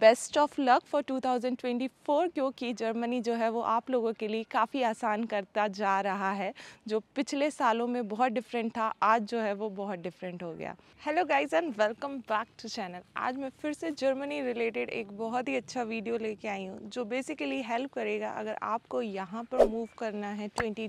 best of luck for 2024 क्योंकि Germany जो है वो आप लोगों के लिए काफ़ी आसान करता जा रहा है जो पिछले सालों में बहुत डिफरेंट था आज जो है वो बहुत डिफरेंट हो गया hello guys and welcome back to channel आज मैं फिर से जर्मनी रिलेटेड एक बहुत ही अच्छा वीडियो लेके आई हूँ जो बेसिकली हेल्प करेगा अगर आपको यहाँ पर मूव करना है ट्वेंटी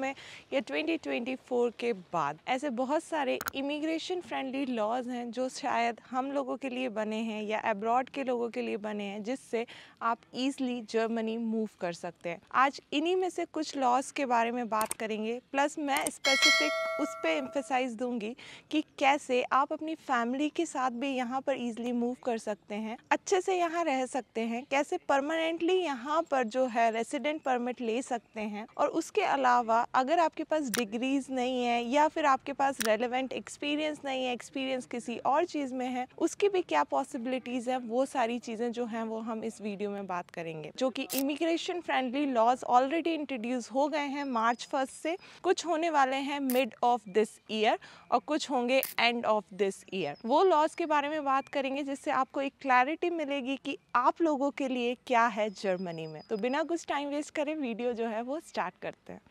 में या ट्वेंटी के बाद ऐसे बहुत सारे इमिग्रेशन फ्रेंडली लॉज हैं जो शायद हम लोगों के लिए बने हैं या एब्रॉड के के लोगों के लिए बने हैं जिससे आप इजली जर्मनी मूव कर सकते हैं आज इन्हीं में से कुछ लॉस के बारे में बात करेंगे प्लस मैं स्पेसिफिक उस पर एम्फेसाइज दूंगी कि कैसे आप अपनी फैमिली के साथ भी यहाँ पर ईजिली मूव कर सकते हैं अच्छे से यहाँ रह सकते हैं कैसे परमानेंटली यहाँ पर जो है रेसिडेंट परमिट ले सकते हैं और उसके अलावा अगर आपके पास डिग्रीज नहीं है या फिर आपके पास रेलिवेंट एक्सपीरियंस नहीं है एक्सपीरियंस किसी और चीज़ में है उसकी भी क्या पॉसिबिलिटीज़ है वो सारी चीज़ें जो हैं वो हम इस वीडियो में बात करेंगे जो कि immigration friendly laws already introduce हो गए हैं मार्च फर्स्ट से कुछ होने वाले हैं मिड ऑफ दिस ईयर और कुछ होंगे एंड ऑफ दिस ईयर वो लॉज के बारे में बात करेंगे जिससे आपको एक क्लैरिटी मिलेगी कि आप लोगों के लिए क्या है जर्मनी में तो बिना कुछ टाइम वेस्ट करें वीडियो जो है वो स्टार्ट करते हैं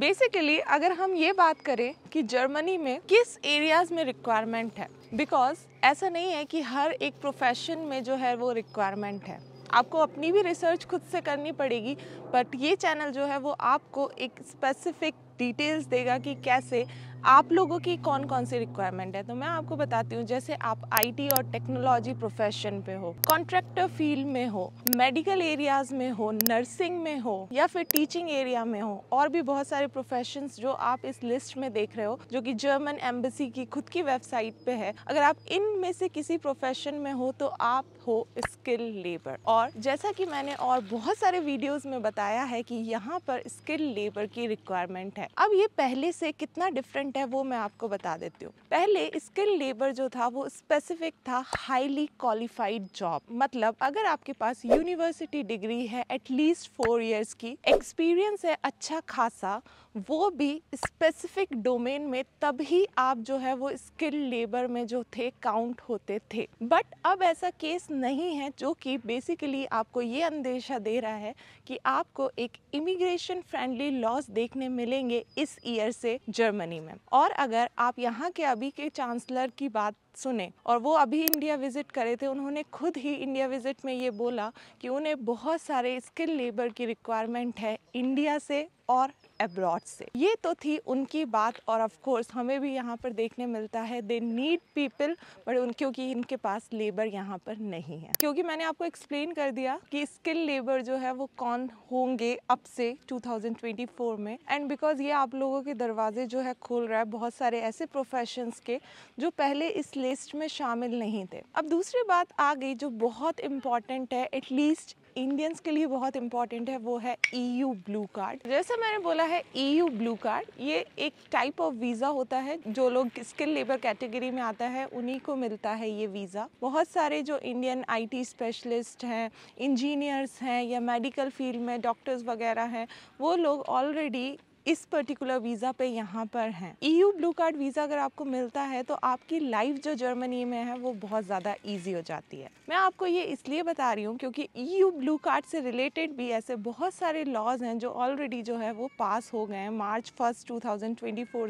बेसिकली अगर हम ये बात करें कि जर्मनी में किस एरियाज़ में रिक्वायरमेंट है बिकॉज ऐसा नहीं है कि हर एक प्रोफेशन में जो है वो रिक्वायरमेंट है आपको अपनी भी रिसर्च खुद से करनी पड़ेगी बट ये चैनल जो है वो आपको एक स्पेसिफिक डिटेल्स देगा कि कैसे आप लोगों की कौन कौन सी रिक्वायरमेंट है तो मैं आपको बताती हूँ जैसे आप आईटी और टेक्नोलॉजी प्रोफेशन पे हो कॉन्ट्रेक्टर फील्ड में हो मेडिकल एरियाज में हो नर्सिंग में हो या फिर टीचिंग एरिया में हो और भी बहुत सारे प्रोफेशन जो आप इस लिस्ट में देख रहे हो जो कि जर्मन एम्बेसी की खुद की वेबसाइट पे है अगर आप इन में से किसी प्रोफेशन में हो तो आप हो स्किल लेबर और जैसा कि मैंने और बहुत सारे वीडियोस में बताया है कि यहाँ पर स्किल लेबर की रिक्वायरमेंट है अब ये पहले से कितना डिफरेंट डिफरेंट है वो मैं आपको बता देती हूँ पहले स्किल लेबर जो था वो स्पेसिफिक था हाईली क्वालिफाइड जॉब मतलब अगर आपके पास यूनिवर्सिटी डिग्री है एटलीस्ट फोर ईयर्स की एक्सपीरियंस है अच्छा खासा वो भी स्पेसिफिक डोमेन में तभी आप जो है वो स्किल लेबर में जो थे काउंट होते थे बट अब ऐसा केस नहीं है जो कि बेसिकली आपको ये अंदेशा दे रहा है कि आपको एक इमिग्रेशन फ्रेंडली लॉज देखने मिलेंगे इस ईयर से जर्मनी में और अगर आप यहाँ के अभी के चांसलर की बात सुने और वो अभी इंडिया विज़िट करे थे उन्होंने खुद ही इंडिया विज़िट में ये बोला कि उन्हें बहुत सारे स्किल लेबर की रिक्वायरमेंट है इंडिया से और अब्रॉड से ये तो थी उनकी बात और ऑफ कोर्स हमें भी यहाँ पर देखने मिलता है दे नीड पीपल बट उन क्योंकि इनके पास लेबर यहाँ पर नहीं है क्योंकि मैंने आपको एक्सप्लेन कर दिया कि स्किल लेबर जो है वो कौन होंगे अब से 2024 में एंड बिकॉज ये आप लोगों के दरवाजे जो है खोल रहा है बहुत सारे ऐसे प्रोफेशंस के जो पहले इस लिस्ट में शामिल नहीं थे अब दूसरी बात आ गई जो बहुत इम्पॉर्टेंट है एटलीस्ट इंडियंस के लिए बहुत इम्पॉर्टेंट है वो है ईयू ब्लू कार्ड जैसा मैंने बोला है ईयू ब्लू कार्ड ये एक टाइप ऑफ वीज़ा होता है जो लोग स्किल लेबर कैटेगरी में आता है उन्हीं को मिलता है ये वीज़ा बहुत सारे जो इंडियन आईटी स्पेशलिस्ट हैं इंजीनियर्स हैं या मेडिकल फील्ड में डॉक्टर्स वगैरह हैं वो लोग ऑलरेडी इस पर्टिकुलर वीज़ा पे यहाँ पर हैं यू ब्लू कार्ड वीज़ा अगर आपको मिलता है तो आपकी लाइफ जो जर्मनी में है वो बहुत ज़्यादा ईजी हो जाती है मैं आपको ये इसलिए बता रही हूँ क्योंकि ईयू ब्लू कार्ड से रिलेटेड भी ऐसे बहुत सारे लॉज हैं जो ऑलरेडी जो है वो पास हो गए हैं मार्च फर्स्ट टू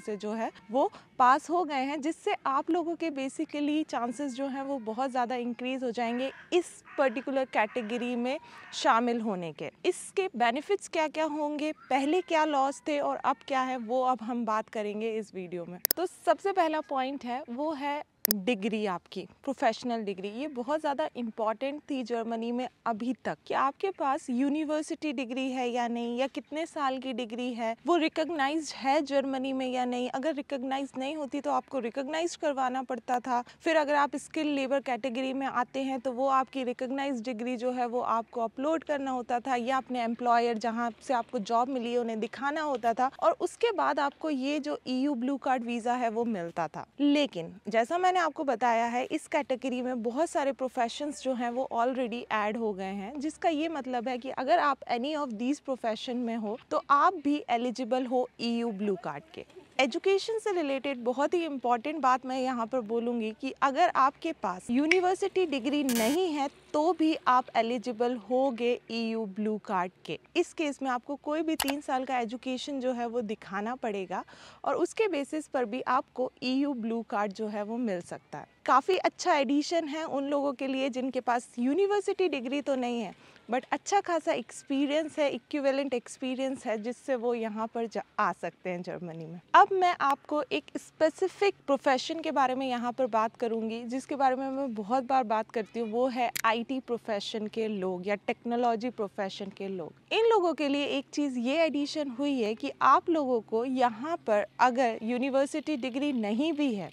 से जो है वो पास हो गए हैं जिससे आप लोगों के बेसिकली चांसेस जो हैं वो बहुत ज़्यादा इंक्रीज़ हो जाएंगे इस पर्टिकुलर कैटेगरी में शामिल होने के इसके बेनिफिट्स क्या क्या होंगे पहले क्या लॉस थे और अब क्या है वो अब हम बात करेंगे इस वीडियो में तो सबसे पहला पॉइंट है वो है डिग्री आपकी प्रोफेशनल डिग्री ये बहुत ज़्यादा इम्पॉर्टेंट थी जर्मनी में अभी तक कि आपके पास यूनिवर्सिटी डिग्री है या नहीं या कितने साल की डिग्री है वो रिकोगनाइज है जर्मनी में या नहीं अगर रिकोगनाइज नहीं होती तो आपको रिकोगनाइज करवाना पड़ता था फिर अगर आप स्किल लेबर कैटेगरी में आते हैं तो वो आपकी रिकोगनाइज डिग्री जो है वो आपको अपलोड करना होता था या अपने एम्प्लॉयर जहाँ से आपको जॉब मिली उन्हें दिखाना होता था और उसके बाद आपको ये जो ई ब्लू कार्ड वीज़ा है वो मिलता था लेकिन जैसा मैं मैंने आपको बताया है इस कैटेगरी में बहुत सारे प्रोफेशंस जो हैं वो ऑलरेडी ऐड हो गए हैं जिसका ये मतलब है कि अगर आप एनी ऑफ दीज प्रोफेशन में हो तो आप भी एलिजिबल हो ईयू ब्लू कार्ड के एजुकेशन से रिलेटेड बहुत ही इम्पॉर्टेंट बात मैं यहाँ पर बोलूँगी कि अगर आपके पास यूनिवर्सिटी डिग्री नहीं है तो भी आप एलिजिबल होगे ईयू ब्लू कार्ड के इस केस में आपको कोई भी तीन साल का एजुकेशन जो है वो दिखाना पड़ेगा और उसके बेसिस पर भी आपको ईयू ब्लू कार्ड जो है वो मिल सकता है काफ़ी अच्छा एडिशन है उन लोगों के लिए जिनके पास यूनिवर्सिटी डिग्री तो नहीं है बट अच्छा खासा एक्सपीरियंस है इक्विवेलेंट एक्सपीरियंस है जिससे वो यहाँ पर आ सकते हैं जर्मनी में अब मैं आपको एक स्पेसिफिक प्रोफेशन के बारे में यहाँ पर बात करूँगी जिसके बारे में मैं बहुत बार बात करती हूँ वो है आईटी प्रोफेशन के लोग या टेक्नोलॉजी प्रोफेशन के लोग इन लोगों के लिए एक चीज़ ये एडिशन हुई है कि आप लोगों को यहाँ पर अगर यूनिवर्सिटी डिग्री नहीं भी है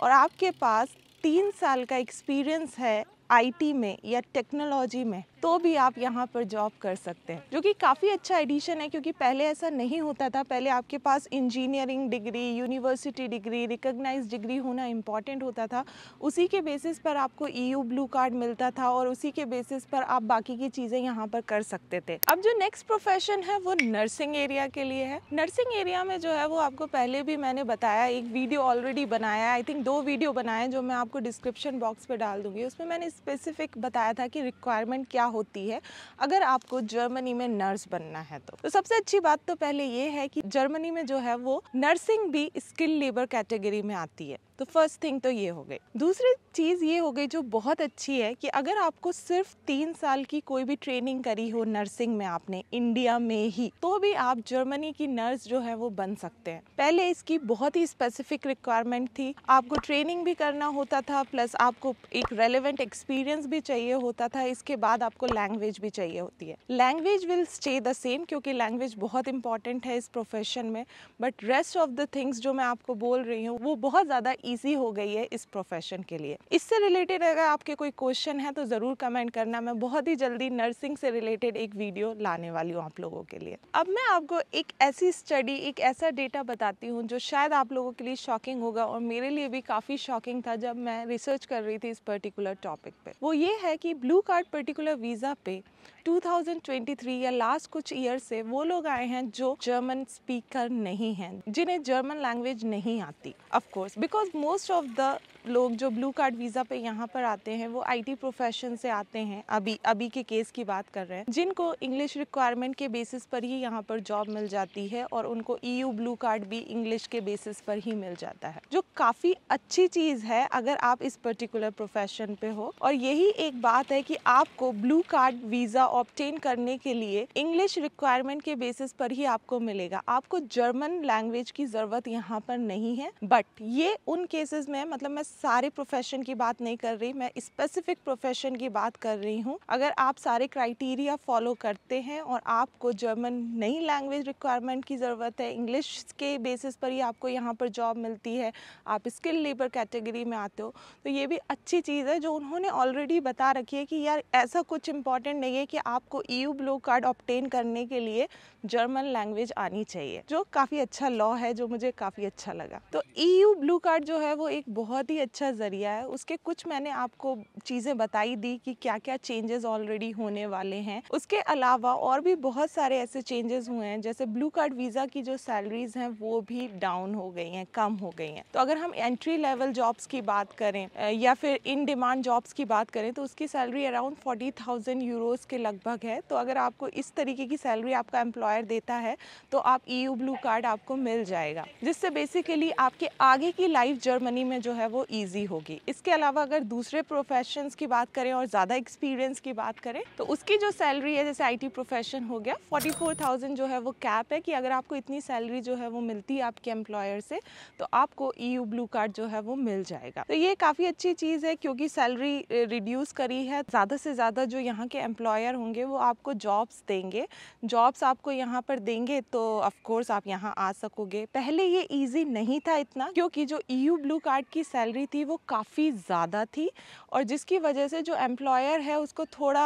और आपके पास तीन साल का एक्सपीरियंस है आईटी में या टेक्नोलॉजी में तो भी आप यहाँ पर जॉब कर सकते हैं जो कि काफ़ी अच्छा एडिशन है क्योंकि पहले ऐसा नहीं होता था पहले आपके पास engineering degree university degree recognise degree होना इम्पॉर्टेंट होता था उसी के बेसिस पर आपको ई ब्लू कार्ड मिलता था और उसी के बेसिस पर आप बाकी की चीज़ें यहाँ पर कर सकते थे अब जो नेक्स्ट प्रोफेशन है वो नर्सिंग एरिया के लिए है नर्सिंग एरिया में जो है वो आपको पहले भी मैंने बताया एक वीडियो ऑलरेडी बनाया आई थिंक दो वीडियो बनाए जो मैं आपको डिस्क्रिप्शन बॉक्स पर डाल दूँगी उसमें मैंने स्पेसिफिक बताया था कि रिक्वायरमेंट क्या होती है अगर आपको जर्मनी में नर्स बनना है तो, तो सबसे अच्छी बात तो पहले ये है कि जर्मनी में जो है वो नर्सिंग भी स्किल लेबर कैटेगरी में आती है तो फर्स्ट थिंग तो ये हो गई दूसरी चीज़ ये हो गई जो बहुत अच्छी है कि अगर आपको सिर्फ तीन साल की कोई भी ट्रेनिंग करी हो नर्सिंग में आपने इंडिया में ही तो भी आप जर्मनी की नर्स जो है वो बन सकते हैं पहले इसकी बहुत ही स्पेसिफिक रिक्वायरमेंट थी आपको ट्रेनिंग भी करना होता था प्लस आपको एक रेलिवेंट एक्सपीरियंस भी चाहिए होता था इसके बाद आपको लैंग्वेज भी चाहिए होती है language will stay the same क्योंकि लैंग्वेज बहुत इंपॉर्टेंट है इस प्रोफेशन में but rest of the things जो मैं आपको बोल रही हूँ वो बहुत ज़्यादा ईजी हो गई है इस प्रोफेशन के लिए इससे रिलेटेड अगर आपके कोई क्वेश्चन है तो ज़रूर कमेंट करना मैं बहुत ही जल्दी नर्सिंग से रिलेटेड एक वीडियो लाने वाली हूँ आप लोगों के लिए अब मैं आपको एक ऐसी स्टडी एक ऐसा डेटा बताती हूँ जो शायद आप लोगों के लिए शॉकिंग होगा और मेरे लिए भी काफ़ी शॉकिंग था जब मैं रिसर्च कर रही थी इस पर्टिकुलर टॉपिक पे वो ये है कि ब्लू कार्ड पर्टिकुलर वीज़ा पे 2023 या लास्ट कुछ ईयर से वो लोग आए हैं जो जर्मन स्पीकर नहीं हैं जिन्हें जर्मन लैंग्वेज नहीं आती of course because most of the लोग जो ब्लू कार्ड वीज़ा पे यहाँ पर आते हैं वो आईटी प्रोफेशन से आते हैं अभी अभी के केस की बात कर रहे हैं जिनको इंग्लिश रिक्वायरमेंट के बेसिस पर ही यहाँ पर जॉब मिल जाती है और उनको ईयू ब्लू कार्ड भी इंग्लिश के बेसिस पर ही मिल जाता है जो काफ़ी अच्छी चीज़ है अगर आप इस पर्टिकुलर प्रोफेशन पे हो और यही एक बात है कि आपको ब्लू कार्ड वीज़ा ऑप्टेन करने के लिए इंग्लिश रिक्वायरमेंट के बेसिस पर ही आपको मिलेगा आपको जर्मन लैंग्वेज की ज़रूरत यहाँ पर नहीं है बट ये उन केसेस में मतलब मैं सारे प्रोफेशन की बात नहीं कर रही मैं स्पेसिफिक प्रोफेशन की बात कर रही हूँ अगर आप सारे क्राइटेरिया फॉलो करते हैं और आपको जर्मन नई लैंग्वेज रिक्वायरमेंट की ज़रूरत है इंग्लिश के बेसिस पर ही आपको यहाँ पर जॉब मिलती है आप स्किल लेबर कैटेगरी में आते हो तो ये भी अच्छी चीज़ है जो उन्होंने ऑलरेडी बता रखी है कि यार ऐसा कुछ इंपॉर्टेंट नहीं है कि आपको ई ब्लू कार्ड ऑप्टेन करने के लिए जर्मन लैंग्वेज आनी चाहिए जो काफ़ी अच्छा लॉ है जो मुझे काफ़ी अच्छा लगा तो ई ब्लू कार्ड जो है वो एक बहुत ही ही अच्छा ज़रिया है उसके कुछ मैंने आपको चीज़ें बताई दी कि क्या क्या चेंजेस ऑलरेडी होने वाले हैं उसके अलावा और भी बहुत सारे ऐसे चेंजेस हुए हैं जैसे ब्लू कार्ड वीज़ा की जो सैलरीज हैं वो भी डाउन हो गई हैं कम हो गई हैं तो अगर हम एंट्री लेवल जॉब्स की बात करें या फिर इन डिमांड जॉब्स की बात करें तो उसकी salary around forty thousand euros के लगभग है तो अगर आपको इस तरीके की सैलरी आपका एम्प्लॉयर देता है तो आप ई ब्लू कार्ड आपको मिल जाएगा जिससे बेसिकली आपके आगे की लाइफ जर्मनी में जो है वो ईजी होगी इसके अलावा अगर दूसरे प्रोफेशंस की बात करें और ज़्यादा एक्सपीरियंस की बात करें तो उसकी जो सैलरी है जैसे आईटी प्रोफेशन हो गया 44,000 जो है वो कैप है कि अगर आपको इतनी सैलरी जो है वो मिलती है आपके एम्प्लॉयर से तो आपको ई ब्लू कार्ड जो है वो मिल जाएगा तो ये काफ़ी अच्छी चीज़ है क्योंकि सैलरी रिड्यूस करी है ज़्यादा से ज़्यादा जो यहाँ के एम्प्लॉयर होंगे वो आपको जॉब्स देंगे जॉब्स आपको यहाँ पर देंगे तो ऑफकोर्स आप यहाँ आ सकोगे पहले ये ईजी नहीं था इतना क्योंकि जो ई ब्लू कार्ड की सैलरी सैलरी थी वो काफ़ी ज़्यादा थी और जिसकी वजह से जो एम्प्लॉयर है उसको थोड़ा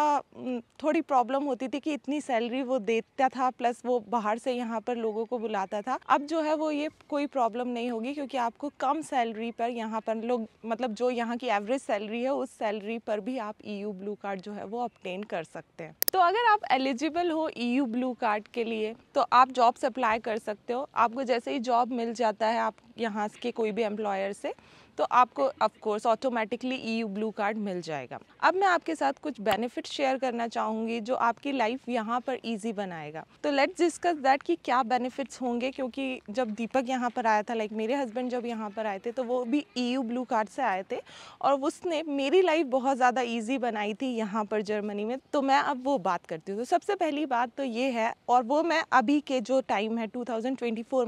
थोड़ी प्रॉब्लम होती थी कि इतनी सैलरी वो देता था प्लस वो बाहर से यहाँ पर लोगों को बुलाता था अब जो है वो ये कोई प्रॉब्लम नहीं होगी क्योंकि आपको कम सैलरी पर यहाँ पर लोग मतलब जो यहाँ की एवरेज सैलरी है उस सैलरी पर भी आप ई ब्लू कार्ड जो है वो अपटेन कर सकते हैं तो अगर आप एलिजिबल हो ई ब्लू कार्ड के लिए तो आप जॉब्स अप्लाई कर सकते हो आपको जैसे ही जॉब मिल जाता है आप यहाँ के कोई भी एम्प्लॉयर से तो आपको of course automatically E blue card मिल जाएगा अब मैं आपके साथ कुछ बेनिफिट शेयर करना चाहूँगी जो आपकी लाइफ यहाँ पर ईजी बनाएगा तो लेट्स डिस्कस दैट कि क्या बेनिफिट्स होंगे क्योंकि जब दीपक यहाँ पर आया था लाइक मेरे हस्बैंड जब यहाँ पर आए थे तो वो भी ई ब्लू कार्ड से आए थे और उसने मेरी लाइफ बहुत ज़्यादा ईजी बनाई थी यहाँ पर जर्मनी में तो मैं अब वो बात करती हूँ तो सबसे पहली बात तो ये है और वो मैं अभी के जो टाइम है टू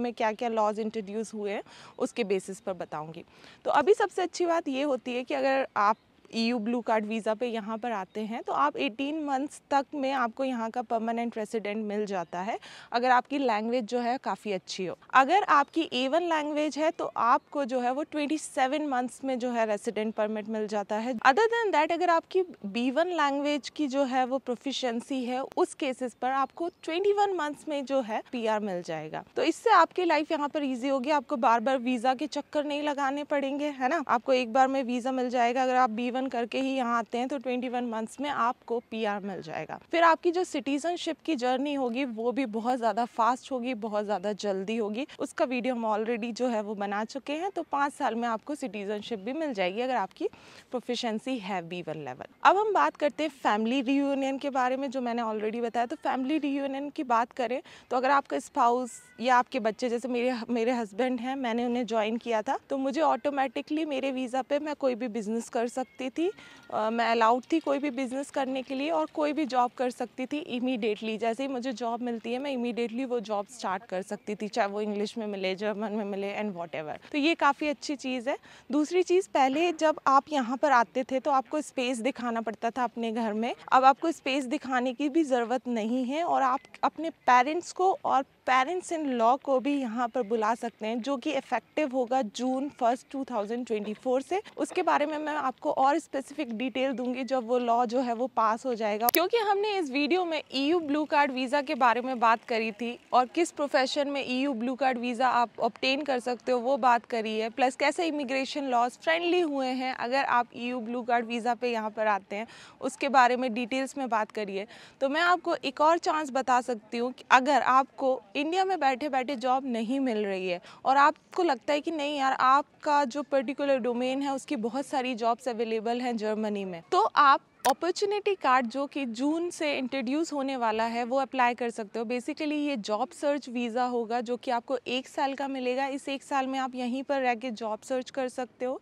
में क्या क्या लॉज इंट्रोड्यूस हुए हैं उसके बेसिस पर बताऊंगी तो अभी सबसे अच्छी बात ये होती है कि अगर आप ईयू ब्लू कार्ड वीज़ा पे यहाँ पर आते हैं तो आप 18 मंथ्स तक में आपको यहाँ का परमानेंट रेसिडेंट मिल जाता है अगर आपकी लैंग्वेज जो है काफ़ी अच्छी हो अगर आपकी ए वन लैंग्वेज है तो आपको जो है वो 27 सेवन मंथ्स में जो है रेसिडेंट परमिट मिल जाता है अदर देन दैट अगर आपकी बी वन लैंग्वेज की जो है वो प्रोफिशेंसी है उस केसेस पर आपको 21 मंथ्स में जो है पी मिल जाएगा तो इससे आपकी लाइफ यहाँ पर ईजी होगी आपको बार बार वीज़ा के चक्कर नहीं लगाने पड़ेंगे है ना आपको एक बार में वीज़ा मिल जाएगा अगर आप बी वन करके ही यहाँ आते हैं तो ट्वेंटी वन मंथ्स में आपको पी मिल जाएगा फिर आपकी जो सिटीजनशिप की जर्नी होगी वो भी बहुत ज़्यादा फास्ट होगी बहुत ज़्यादा जल्दी होगी उसका वीडियो हम ऑलरेडी जो है वो बना चुके हैं तो पाँच साल में आपको सिटीजनशिप भी मिल जाएगी अगर आपकी प्रोफिशेंसी है बी वन लेवल अब हम बात करते हैं फैमिली रीयूनियन के बारे में जो मैंने ऑलरेडी बताया तो फैमिली रीयूनियन की बात करें तो अगर आपका स्पाउस या आपके बच्चे जैसे मेरे मेरे हस्बैंड हैं मैंने उन्हें ज्वाइन किया था तो मुझे ऑटोमेटिकली मेरे वीज़ा पे मैं कोई भी बिज़नेस कर सकती थी आ, मैं अलाउड थी कोई भी बिज़नेस करने के लिए और कोई भी जॉब कर सकती थी इमीडिएटली जैसे ही मुझे जॉब मिलती है मैं इमीडिएटली वो जॉब स्टार्ट कर सकती थी चाहे वो इंग्लिश में मिले जर्मन में मिले एंड वॉट तो ये काफ़ी अच्छी चीज़ है दूसरी चीज़ पहले जब आप यहाँ पर आते थे तो आपको स्पेस दिखाना पड़ता था अपने घर में अब आपको स्पेस दिखाने की भी ज़रूरत नहीं है और आप अपने पेरेंट्स को और पेरेंट्स इन लॉ को भी यहाँ पर बुला सकते हैं जो कि इफेक्टिव होगा जून फर्स्ट 2024 से उसके बारे में मैं आपको और स्पेसिफिक डिटेल दूंगी जब वो लॉ जो है वो पास हो जाएगा क्योंकि हमने इस वीडियो में ईयू ब्लू कार्ड वीज़ा के बारे में बात करी थी और किस प्रोफेशन में ईयू ब्लू कार्ड वीज़ा आप ऑप्टेन कर सकते हो वो बात करी है प्लस कैसे इमिग्रेशन लॉज फ्रेंडली हुए हैं अगर आप ई ब्लू कार्ड वीज़ा पे यहाँ पर आते हैं उसके बारे में डिटेल्स में बात करिए तो मैं आपको एक और चांस बता सकती हूँ कि अगर आपको इंडिया में बैठे बैठे जॉब नहीं मिल रही है और आपको लगता है कि नहीं यार आपका जो पर्टिकुलर डोमेन है उसकी बहुत सारी जॉब्स अवेलेबल हैं जर्मनी में तो आप अपॉर्चुनिटी कार्ड जो कि जून से इंट्रोड्यूस होने वाला है वो अप्लाई कर सकते हो बेसिकली ये जॉब सर्च वीज़ा होगा जो कि आपको एक साल का मिलेगा इस एक साल में आप यहीं पर रह के जॉब सर्च कर सकते हो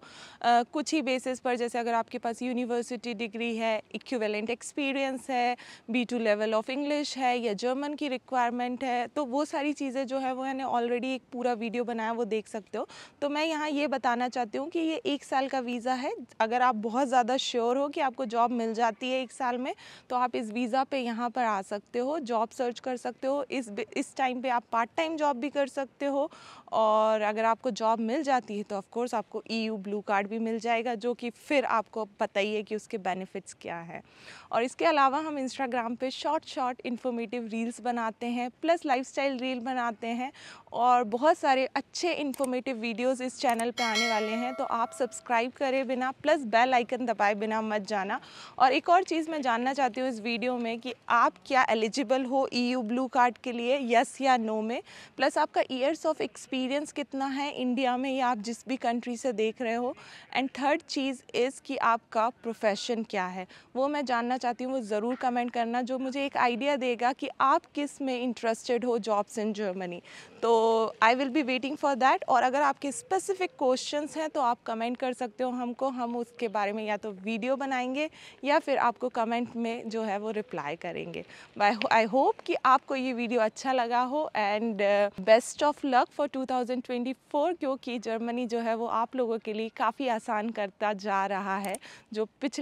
आ, कुछ ही बेसिस पर जैसे अगर आपके पास यूनिवर्सिटी डिग्री है इक्वेलेंट एक्सपीरियंस है B two level of English है या जर्मन की रिक्वायरमेंट है तो वो सारी चीज़ें जो है वो मैंने ऑलरेडी एक पूरा वीडियो बनाया वो देख सकते हो तो मैं यहाँ ये बताना चाहती हूँ कि ये एक साल का वीज़ा है अगर आप बहुत ज़्यादा श्योर हो कि आपको जॉब मिल मिल जाती है एक साल में तो आप इस वीज़ा पे यहाँ पर आ सकते हो जॉब सर्च कर सकते हो इस इस टाइम पे आप पार्ट टाइम जॉब भी कर सकते हो और अगर आपको जॉब मिल जाती है तो ऑफ़ आपको ई ब्लू कार्ड भी मिल जाएगा जो कि फिर आपको पता ही है कि उसके बेनिफिट्स क्या है और इसके अलावा हम इंस्टाग्राम पर शॉर्ट शॉर्ट इन्फॉर्मेटिव रील्स बनाते हैं प्लस लाइफ रील बनाते हैं और बहुत सारे अच्छे इन्फॉर्मेटिव वीडियोस इस चैनल पर आने वाले हैं तो आप सब्सक्राइब करें बिना प्लस बेल आइकन दबाए बिना मत जाना और एक और चीज़ मैं जानना चाहती हूँ इस वीडियो में कि आप क्या एलिजिबल हो ईयू ब्लू कार्ड के लिए यस या नो में प्लस आपका ईयर्स ऑफ एक्सपीरियंस कितना है इंडिया में या आप जिस भी कंट्री से देख रहे हो एंड थर्ड चीज़ इज़ कि आपका प्रोफेशन क्या है वो मैं जानना चाहती हूँ वो ज़रूर कमेंट करना जो मुझे एक आइडिया देगा कि आप किस में इंटरेस्टेड हो जॉब्स इन जर्मनी तो I will be waiting for that और अगर आपके स्पेसिफिक क्वेश्चंस हैं तो आप कमेंट कर सकते हो हमको हम उसके बारे में या तो वीडियो बनाएंगे या या फिर आपको कमेंट में जो है वो रिप्लाई करेंगे आई होप कि आपको ये वीडियो अच्छा लगा हो and best of luck for 2024 क्योंकि जर्मनी जो है वो आप लोगों के लिए काफ़ी आसान करता जा रहा है जो पिछले